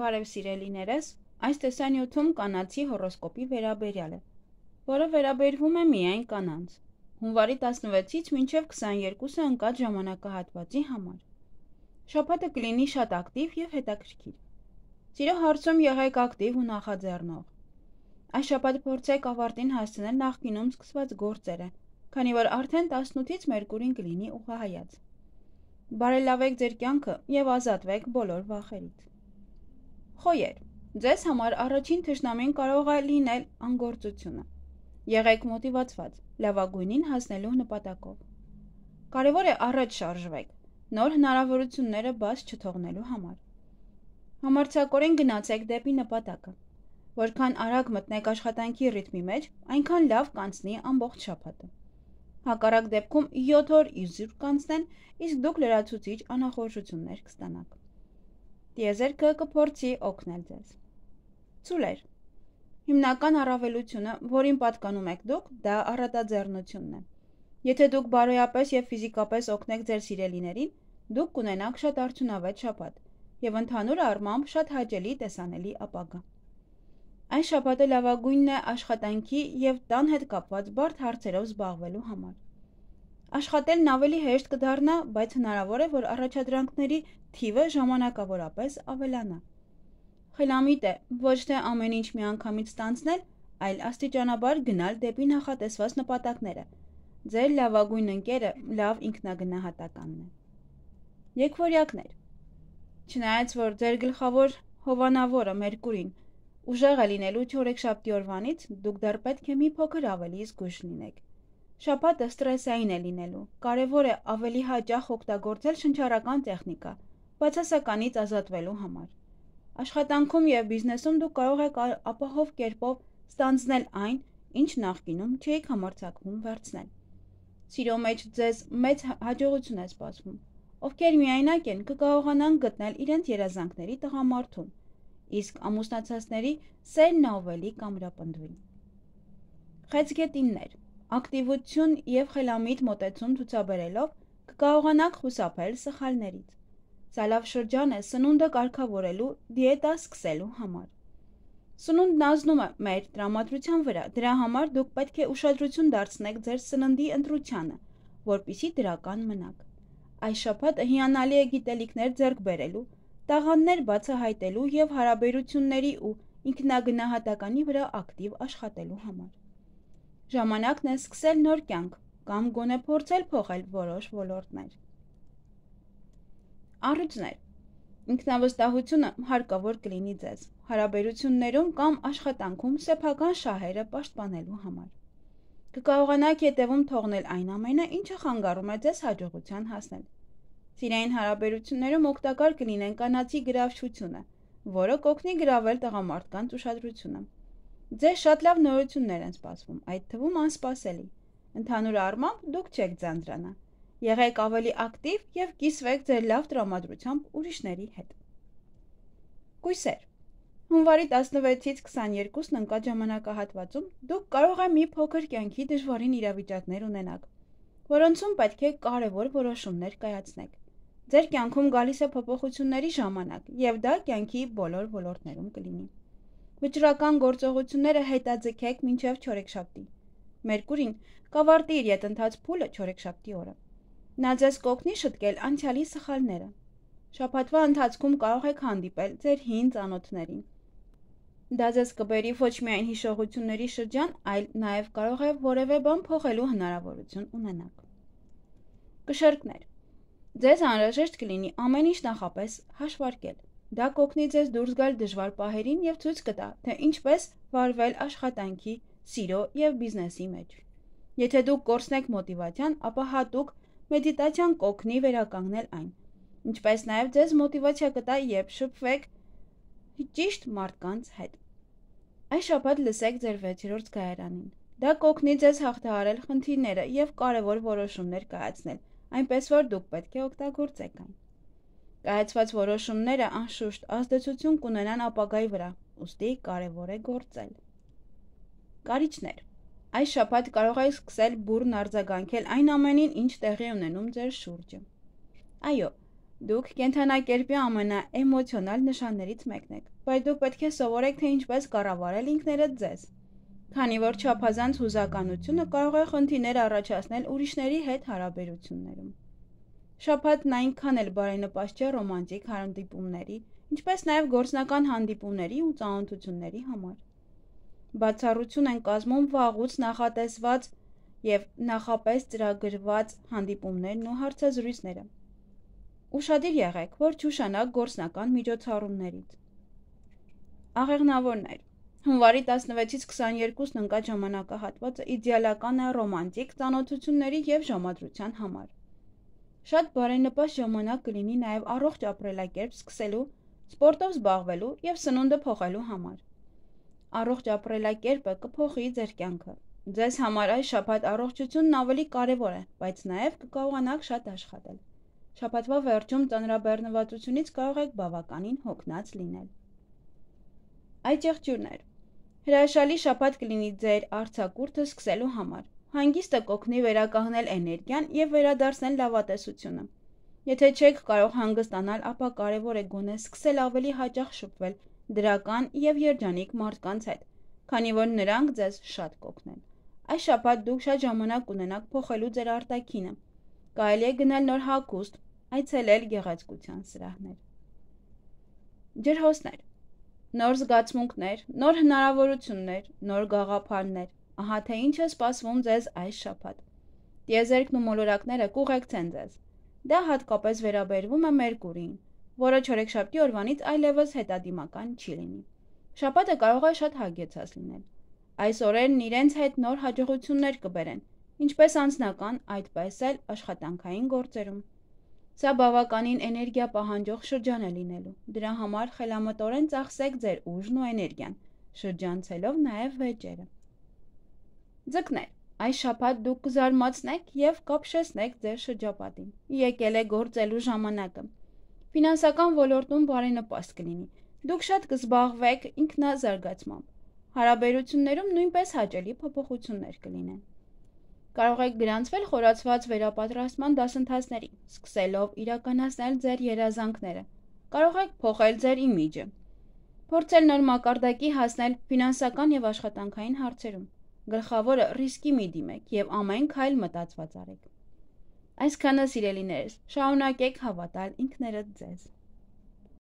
Բարև սիրելիներս, այս տեսանյութում կանացի հորոսկոպի վերաբերյալ է, որը վերաբերվում է միայն կանանց։ Հունվարի 16-ից մինչև 22-ը ընկած ժամանակահատվածի համար։ Շաբաթը կլինի շատ ակտիվ եւ հետաքրքիր։ Սիրո հարցում եղեք ակտիվ ու նախաձեռնող։ Այս շաբաթ փորձեք ավարտին հասցնել նախկինում սկսված գործերը, քանի որ արդեն 18-ից Մերկուրին կլինի ուղղահայաց։ Բարելավեք ձեր կյանքը եւ ազատվեք բոլոր վախերից։ Խոյեր, ձեզ համար առաջին թշնամին կարող է լինել անգործությունը։ Եղեք մոտիվացված, լավագույնին հասնելու նպատակով։ Կարևոր է առաջ շարժվեք, նոր հնարավորությունները բաց չթողնելու համար։ Համարձակորեն գնացեք դեպի նպատակը։ Որքան արագ մտնեք աշխատանքի ռիթմի մեջ, այնքան լավ կանցնի ամբողջ շաբաթը։ Հակառակ դեպքում 7 օր իզուր կանցնեն, իսկ դուք լրացուցիչ անախորժություններ կստանաք։ Տիեզերքը կփորձի օգնել ձեզ։ Ցուլեր։ Հիմնական առավելությունը, որին պատկանում եք դուք, դա առատաձեռնությունն է։ Եթե դուք բարոյապես եւ ֆիզիկապես օգնեք ձեր սիրելիներին, դուք կունենաք շատ արդյունավետ շաբաթ եւ ընդհանուր առմամբ շատ հաճելի տեսանելի ապագա։ Այս շաբաթը լավագույնն է աշխատանքի եւ տան հետ կապված բարդ հարցերով զբաղվելու համար։ Աշխատելն ավելի հեշտ կդառնա, բայց հնարավոր է, որ առաջադրանքների թիվը ժամանակավորապես ավելանա։ Խելամիտ է ոչ թե ամեն ինչ միանգամից ստանձնել, այլ աստիճանաբար գնալ դեպի նախատեսված նպատակները։ Ձեր լավագույն ընկերը լավ ինքնագնահատականն է։ Եկվորյակներ Չնայած որ ձեր գլխավոր հովանավորը Մերկուրին ուժեղ է լինելու 4-7 օրվանից, դուք դեռ պետք է մի փոքր ավելի զգույշ լինեք։ Շաբաթը ստրեսային է լինելու։ Կարևոր է ավելի հաճախ օգտագործել շնչառական տեխնիկա, բացասականից ազատվելու համար։ Աշխատանքում եւ բիզնեսում դու կարող ես ապահով կերպով ստանձնել այն, ինչ նախկինում չէիք համարձակվում վերցնել։ Սիրո մեջ ձեզ մեծ հաջողություն է սպասվում։ Ովքեր միայնակ են, կկարողանան գտնել իրենց երազանքների տղամարդուն, իսկ ամուսնացածների սերն ավելի կամրապնդվի։ Խեցգետիններ 1 ակտիվություն եւ խելամիտ մոտեցում ցուցաբերելով կկարողանաք խուսափել սխալներից։ Սա լավ շրջան է սնունդը կարգավորելու դիետա սկսելու համար։ Սնունդն ազնում է մեր տրամադրության վրա, դրա համար դուք պետք է ուշադրություն դարձնեք ձեր սննդի ընտրությանը, որpիսի դրական մնաք։ Այս շաբաթը հիանալի է գիտելիքներ ձեռք բերելու, տաղաններ բացահայտելու եւ հարաբերությունների ու ինքնագնահատականի վրա ակտիվ աշխատելու համար։ Ժամանակն է սկսել նոր կյանք կամ գոնե փորձել փոխել որոշ ոլորտներ։ Առիթներ։ Ինքնավստահությունը հարկավոր կլինի ձեզ հարաբերություններում կամ աշխատանքում սեփական շահերը պաշտպանելու համար։ Կկարողանաք հետևում թողնել այն ամենը, ինչը խանգարում է ձեզ հաջողության հասնել։ Սիրային հարաբերություններում օգտակար կլինեն կանացի գրավչությունը, որը կօգնի գրավել տղամարդկանց ուշադրությունը։ Ձեր շատ լավ նորություններ են սպասվում, այդ թվում անսպասելի։ Ընդհանուր առմամբ դուք չեք ձանդրանա։ Եղեք ավելի ակտիվ եւ կիսվեք ձեր լավ տրամադրությամբ ուրիշների հետ։ Կույսեր։ Հունվարի 16-ից 22-ն ընկած ժամանակահատվածում դուք կարող եք մի փոքր կյանքի դժվարին իրավիճակներ ունենալ, որոնցում պետք է կարևոր որոշումներ կայացնեք։ Ձեր կյանքում գալիս է փոփոխությունների ժամանակ, եւ դա կյանքի բոլոր ոլորտներում կլինի։ Վճռական գործողությունները հետաձգեք մինչև չորեքշաբթի։ Մերկուրին կավարտի իր ետնթաց փուլը չորեքշաբթի օրը։ Նա ձեզ կօգնի շտկել անցյալի սխալները։ Շաբաթվա ընթացքում կարող եք հանդիպել ձեր հին ծանոթներին։ Դա ձեզ կբերի ոչ միայն հիշողությունների շրջան, այլ նաև կարող է որևէ բան փոխելու հնարավորություն ունենաք։ Կշերկներ։ Ձեզ անհրաժեշտ կլինի ամեն ինչ նախապես հաշվարկել։ Դա կօգնի ձեզ դուրս գալ դժվար պահերին եւ ցույց կտա, թե ինչպես վարվել աշխատանքի, սիրո եւ բիզնեսի մեջ։ Եթե դուք կորցնեք մոտիվացիան, ապա հատուկ մեդիտացիան կօգնի վերականգնել այն։ Ինչպես նաեւ ձեզ մոտիվացիա կտա, երբ շփվեք ճիշտ մարդկանց հետ։ Այս շաբաթ լսեք ձեր 6-րդ գայարանին։ Դա կօգնի ձեզ հաղթահարել խնդիրները եւ կարեւոր որոշումներ կայացնել, այնպես որ դուք պետք է օգտագործեք այն։ Կայացված որոշումները անշուշտ ազդեցություն կունենան ապագայի վրա, ուստի կարևոր է գործել։ Կարիճներ Այս շաբաթ կարող եք սկսել բուրն արձագանքել այն ամենին, ինչ տեղի ունենում ձեր շուրջը։ Այո, դուք կենթանակերպի ամենաէմոցիոնալ նշաններից մեկն եք, բայց դուք պետք է սովորեք թե ինչպես կառավարել ինքներդ ձեզ։ Քանի որ չափազանց հուզականությունը կարող է խնդիրներ առաջացնել ուրիշների հետ հարաբերություններում։ Շաբաթն այնքան էլ բարենպաստ չէ ռոմանտիկ հանդիպումների, ինչպես նաև գործնական հանդիպումների ու ծանոթությունների համար։ Բացառություն են կազմում վաղուց նախատեսված եւ նախապես ծրագրված հանդիպումներն ու հարցազրույցները։ Ուշադիր եղեք, որ ճուշանակ գործնական միջոցառումներից։ Աղեղնավորներ Հունվարի 16-ից 22-ն ընկած ժամանակահատվածը իդեալական է ռոմանտիկ ծանոթությունների եւ ժամադրության համար։ Շատ բարենպաստ ժամանակ կլինի նաև առողջ ապրելակերպ սկսելու, սպորտով զբաղվելու եւ սնունդը փոխելու համար։ Առողջ ապրելակերպը կփոխի ձեր կյանքը։ Ձեզ համար այս շաբաթ առողջությունն ավելի կարևոր է, բայց նաև կկարողանաք շատ աշխատել։ Շաբաթվա վերջում ծանրաբեռնվածությունից կարող եք բավականին հոգնած լինել։ Այդ եղջյուրներ Հրաշալի շաբաթ կլինի ձեր արցակուրտը սկսելու համար։ Հանգիստը կօգնի վերականգնել էներգիան եւ վերադարձնել լավատեսությունը։ Եթե չեք կարող հանգստանալ, ապա կարևոր է գոնե սկսել ավելի հաճախ շփվել դրական եւ երջանիկ մարդկանց հետ, քանի որ նրանք ձեզ շատ կօգնեն։ Այս շաբաթ դուք շատ ժամանակ կունենաք փոխելու ձեր արտակինը։ Կարելի է գնել նոր հագուստ, այցելել գեղեցկության սրահներ։ Ջերհոսներ։ Նոր զգացմունքներ, նոր հնարավորություններ, նոր գաղափարներ։ Ահա թե ինչ է սպասվում ձեզ այս շաբաթ։ Տիեզերքն ու մոլորակները կուղեկցեն ձեզ։ Դա հատկապես վերաբերվում է Մերկուրին, որը չորեքշաբթի օրվանից այլևս հետադիմական չի լինի։ Շաբաթը կարող է շատ հագեցած լինել։ Այս օրերն իրենց հետ նոր հաջողություններ կբերեն, ինչպես անձնական, այդպես էլ աշխատանքային գործերում։ Սա բավականին էներգիա պահանջող շրջան է լինելու։ Դրա համար խելամտորեն ծախսեք ձեր ուժն ու էներգիան, շրջանցելով նաև վեճերը։ Ձկներ, այս շաբաթ դուք կզարմացնեք եւ կապշեցնեք ձեր շրջապատին։ Եկել է գործելու ժամանակը։ Ֆինանսական ոլորտում բարենպաստ կլինի։ Դուք շատ կզբաղվեք ինքնազարգացմամբ։ Հարաբերություններում նույնպես հաճելի փոփոխություններ կլինեն։ Կարող եք գրանցվել խորացված վերապատրաստման դասընթացների, սկսելով իրականացնել ձեր երազանքները։ Կարող եք փոխել ձեր իմիջը։ Փորձել նոր մակարդակի հասնել ֆինանսական եւ աշխատանքային հարցերում։ Գլխավորը ռիսկի մի դիմեք եւ ամեն քայլ մտածված արեք։ Այսքանը սիրելիներս, շարունակեք հավատալ ինքներդ ձեզ։